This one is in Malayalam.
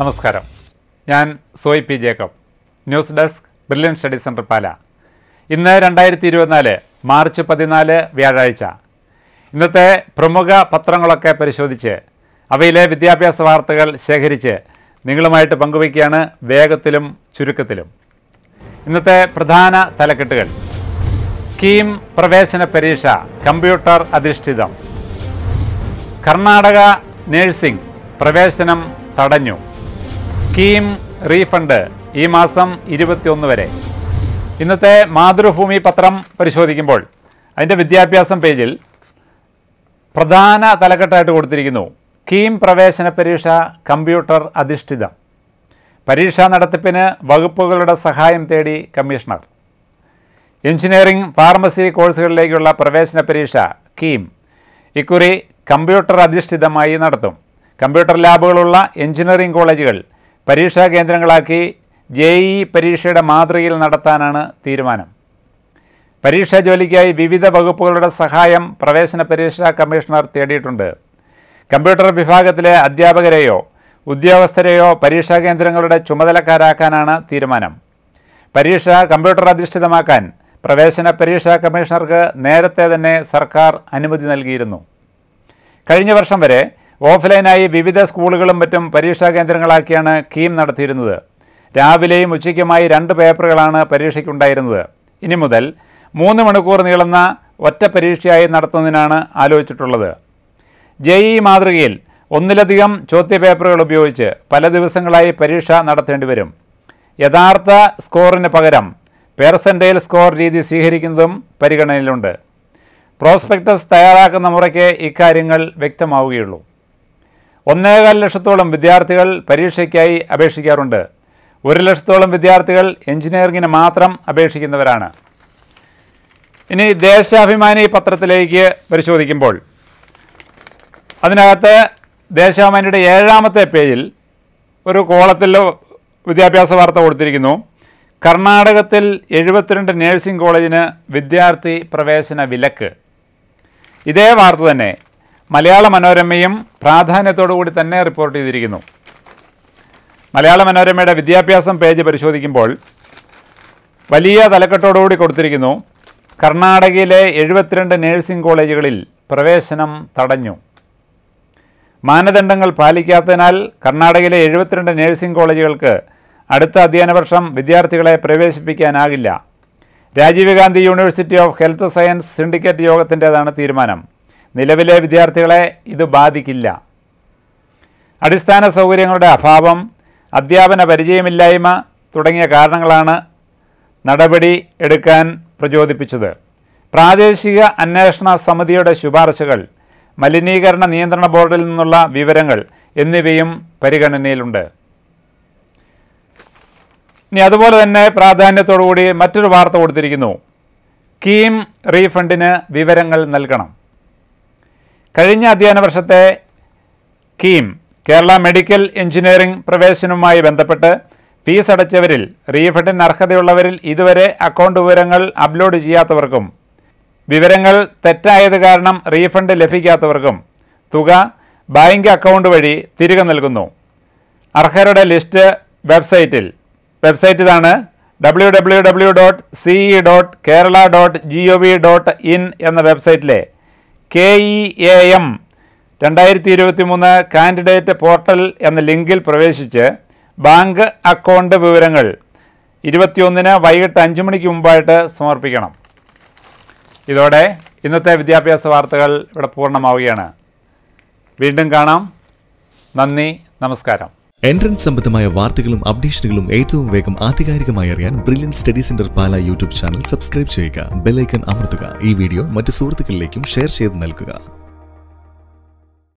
നമസ്കാരം ഞാൻ Soyi P Jacob news desk brilliant study centre Pala ഇന്ന് രണ്ടായിരത്തി ഇരുപത്തിനാല് മാർച്ച് പതിനാല് വ്യാഴാഴ്ച ഇന്നത്തെ പ്രമുഖ പത്രങ്ങളൊക്കെ പരിശോധിച്ച് അവയിലെ വിദ്യാഭ്യാസ വാർത്തകൾ ശേഖരിച്ച് നിങ്ങളുമായിട്ട് പങ്കുവയ്ക്കുകയാണ് വേഗത്തിലും ചുരുക്കത്തിലും ഇന്നത്തെ പ്രധാന തലക്കെട്ടുകൾ കീം പ്രവേശന പരീക്ഷ കമ്പ്യൂട്ടർ അധിഷ്ഠിതം കർണാടക നേഴ്സിംഗ് പ്രവേശനം തടഞ്ഞു സ്കീം റീഫണ്ട് ഈ മാസം ഇരുപത്തിയൊന്ന് വരെ ഇന്നത്തെ മാതൃഭൂമി പത്രം പരിശോധിക്കുമ്പോൾ അതിൻ്റെ വിദ്യാഭ്യാസം പേജിൽ പ്രധാന തലക്കെട്ടായിട്ട് കൊടുത്തിരിക്കുന്നു കീം പ്രവേശന പരീക്ഷ കമ്പ്യൂട്ടർ അധിഷ്ഠിതം പരീക്ഷാ നടത്തിപ്പിന് വകുപ്പുകളുടെ സഹായം തേടി കമ്മീഷണർ എഞ്ചിനീയറിംഗ് ഫാർമസി കോഴ്സുകളിലേക്കുള്ള പ്രവേശന പരീക്ഷ കീം ഇക്കുറി കമ്പ്യൂട്ടർ അധിഷ്ഠിതമായി നടത്തും കമ്പ്യൂട്ടർ ലാബുകളുള്ള എഞ്ചിനീയറിംഗ് കോളേജുകൾ പരീക്ഷാ കേന്ദ്രങ്ങളാക്കി ജെ ഇ പരീക്ഷയുടെ മാതൃകയിൽ നടത്താനാണ് തീരുമാനം പരീക്ഷാ ജോലിക്കായി വിവിധ വകുപ്പുകളുടെ സഹായം പ്രവേശന പരീക്ഷാ കമ്മീഷണർ തേടിയിട്ടുണ്ട് കമ്പ്യൂട്ടർ വിഭാഗത്തിലെ അധ്യാപകരെയോ ഉദ്യോഗസ്ഥരെയോ പരീക്ഷാ കേന്ദ്രങ്ങളുടെ ചുമതലക്കാരാക്കാനാണ് തീരുമാനം പരീക്ഷ കമ്പ്യൂട്ടർ അധിഷ്ഠിതമാക്കാൻ പ്രവേശന പരീക്ഷാ കമ്മീഷണർക്ക് നേരത്തെ തന്നെ സർക്കാർ അനുമതി നൽകിയിരുന്നു കഴിഞ്ഞ വർഷം വരെ ഓഫ്ലൈനായി വിവിധ സ്കൂളുകളും മറ്റും പരീക്ഷാ കേന്ദ്രങ്ങളാക്കിയാണ് കീം നടത്തിയിരുന്നത് രാവിലെയും ഉച്ചയ്ക്കുമായി രണ്ട് പേപ്പറുകളാണ് പരീക്ഷയ്ക്കുണ്ടായിരുന്നത് ഇനി മുതൽ മൂന്ന് മണിക്കൂർ നീളുന്ന ഒറ്റ പരീക്ഷയായി നടത്തുന്നതിനാണ് ആലോചിച്ചിട്ടുള്ളത് ജെ ഇ മാതൃകയിൽ ഒന്നിലധികം ചോദ്യപേപ്പറുകൾ ഉപയോഗിച്ച് പല ദിവസങ്ങളായി പരീക്ഷ നടത്തേണ്ടി വരും യഥാർത്ഥ സ്കോറിന് പകരം പേർസൻറ്റേൽ സ്കോർ രീതി സ്വീകരിക്കുന്നതും പരിഗണനയിലുണ്ട് പ്രോസ്പെക്ടസ് തയ്യാറാക്കുന്ന മുറയ്ക്ക് ഇക്കാര്യങ്ങൾ വ്യക്തമാവുകയുള്ളൂ ഒന്നേകാൽ ലക്ഷത്തോളം വിദ്യാർത്ഥികൾ പരീക്ഷയ്ക്കായി അപേക്ഷിക്കാറുണ്ട് ഒരു ലക്ഷത്തോളം വിദ്യാർത്ഥികൾ എഞ്ചിനീയറിംഗിന് മാത്രം അപേക്ഷിക്കുന്നവരാണ് ഇനി ദേശാഭിമാനി പത്രത്തിലേക്ക് പരിശോധിക്കുമ്പോൾ അതിനകത്ത് ദേശാഭിമാനിയുടെ ഏഴാമത്തെ പേജിൽ ഒരു കോളത്തിൽ വിദ്യാഭ്യാസ വാർത്ത കൊടുത്തിരിക്കുന്നു കർണാടകത്തിൽ എഴുപത്തിരണ്ട് നേഴ്സിംഗ് കോളേജിന് വിദ്യാർത്ഥി പ്രവേശന വിലക്ക് ഇതേ വാർത്ത തന്നെ മലയാള മനോരമയും പ്രാധാന്യത്തോടുകൂടി തന്നെ റിപ്പോർട്ട് ചെയ്തിരിക്കുന്നു മലയാള മനോരമയുടെ വിദ്യാഭ്യാസം പേജ് പരിശോധിക്കുമ്പോൾ വലിയ തലക്കെട്ടോടുകൂടി കൊടുത്തിരിക്കുന്നു കർണാടകയിലെ എഴുപത്തിരണ്ട് നേഴ്സിംഗ് കോളേജുകളിൽ പ്രവേശനം തടഞ്ഞു മാനദണ്ഡങ്ങൾ പാലിക്കാത്തതിനാൽ കർണാടകയിലെ എഴുപത്തിരണ്ട് നേഴ്സിംഗ് കോളേജുകൾക്ക് അടുത്ത അധ്യയന വർഷം വിദ്യാർത്ഥികളെ പ്രവേശിപ്പിക്കാനാകില്ല Rajiv Gandhi university of health science syndicate യോഗത്തിൻ്റേതാണ് തീരുമാനം നിലവിലെ വിദ്യാർത്ഥികളെ ഇത് ബാധിക്കില്ല അടിസ്ഥാന സൗകര്യങ്ങളുടെ അഭാവം അധ്യാപന പരിചയമില്ലായ്മ തുടങ്ങിയ കാരണങ്ങളാണ് നടപടി എടുക്കാൻ പ്രചോദിപ്പിച്ചത് പ്രാദേശിക അന്വേഷണ സമിതിയുടെ ശുപാർശകൾ മലിനീകരണ നിയന്ത്രണ ബോർഡിൽ നിന്നുള്ള വിവരങ്ങൾ എന്നിവയും പരിഗണനയിലുണ്ട് ഇനി അതുപോലെ തന്നെ പ്രാധാന്യത്തോടുകൂടി മറ്റൊരു വാർത്ത കൊടുത്തിരിക്കുന്നു കീം റീഫണ്ടിന് വിവരങ്ങൾ നൽകണം കഴിഞ്ഞ അധ്യയന വർഷത്തെ കീം കേരള മെഡിക്കൽ എഞ്ചിനീയറിംഗ് പ്രവേശനവുമായി ബന്ധപ്പെട്ട് ഫീസ് അടച്ചവരിൽ റീഫണ്ടിന് അർഹതയുള്ളവരിൽ ഇതുവരെ അക്കൗണ്ട് വിവരങ്ങൾ അപ്ലോഡ് ചെയ്യാത്തവർക്കും വിവരങ്ങൾ തെറ്റായത് കാരണം റീഫണ്ട് ലഭിക്കാത്തവർക്കും തുക ബാങ്ക് അക്കൗണ്ട് വഴി തിരികെ നൽകുന്നു അർഹരുടെ ലിസ്റ്റ് വെബ്സൈറ്റിൽ വെബ്സൈറ്റ് ഇതാണ് W W W dot dot Kerala dot G O V dot in എന്ന വെബ്സൈറ്റിലെ കെ ഇ എ എം രണ്ടായിരത്തി ഇരുപത്തി മൂന്ന് കാൻഡിഡേറ്റ് പോർട്ടൽ എന്ന ലിങ്കിൽ പ്രവേശിച്ച് ബാങ്ക് അക്കൗണ്ട് വിവരങ്ങൾ ഇരുപത്തിയൊന്നിന് വൈകിട്ട് അഞ്ച് മണിക്ക് മുമ്പായിട്ട് സമർപ്പിക്കണം ഇതോടെ ഇന്നത്തെ വിദ്യാഭ്യാസ വാർത്തകൾ ഇവിടെ പൂർണ്ണമാവുകയാണ് വീണ്ടും കാണാം നന്ദി നമസ്കാരം എൻട്രൻസ് സംബന്ധമായ വാർത്തകളും അപ്ഡേഷനുകളും ഏറ്റവും വേഗം ആധികാരികമായി അറിയാൻ brilliant study centre Pala YouTube channel subscribe ചെയ്യുക ബെല്ലൈക്കൺ അമർത്തുക ഈ വീഡിയോ മറ്റ് സുഹൃത്തുക്കളിലേക്കും ഷെയർ ചെയ്ത് നൽകുക